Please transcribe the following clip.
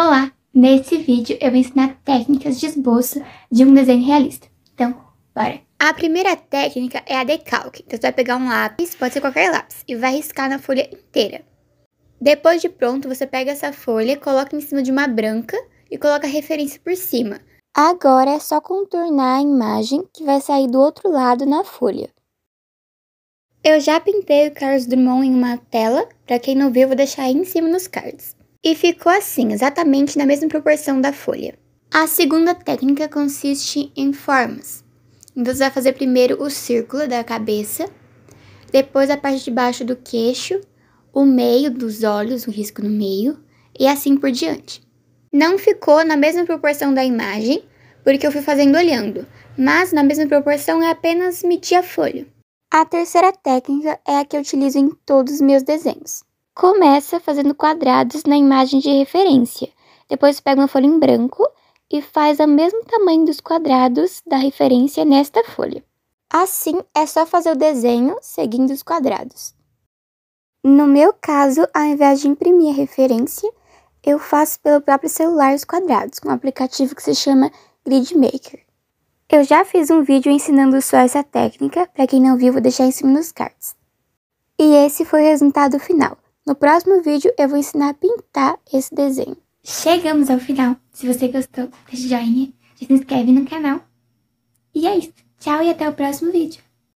Olá! Nesse vídeo eu vou ensinar técnicas de esboço de um desenho realista. Então, bora! A primeira técnica é a decalque. Então, você vai pegar um lápis, pode ser qualquer lápis, e vai riscar na folha inteira. Depois de pronto, você pega essa folha, coloca em cima de uma branca e coloca a referência por cima. Agora é só contornar a imagem que vai sair do outro lado na folha. Eu já pintei o Carlos Drummond em uma tela, para quem não viu, vou deixar aí em cima nos cards e ficou assim, exatamente na mesma proporção da folha. A segunda técnica consiste em formas. Então você vai fazer primeiro o círculo da cabeça, depois a parte de baixo do queixo, o meio dos olhos, um risco no meio, e assim por diante. Não ficou na mesma proporção da imagem, porque eu fui fazendo olhando, mas na mesma proporção é apenas medir a folha. A terceira técnica é a que eu utilizo em todos os meus desenhos. Começa fazendo quadrados na imagem de referência. Depois pega uma folha em branco e faz o mesmo tamanho dos quadrados da referência nesta folha. Assim, é só fazer o desenho seguindo os quadrados. No meu caso, ao invés de imprimir a referência, eu faço pelo próprio celular os quadrados, com um aplicativo que se chama Grid Maker. Eu já fiz um vídeo ensinando só essa técnica, para quem não viu vou deixar em cima nos cards. E esse foi o resultado final. No próximo vídeo eu vou ensinar a pintar esse desenho. Chegamos ao final. Se você gostou, deixa o joinha, se inscreve no canal. E é isso. Tchau e até o próximo vídeo.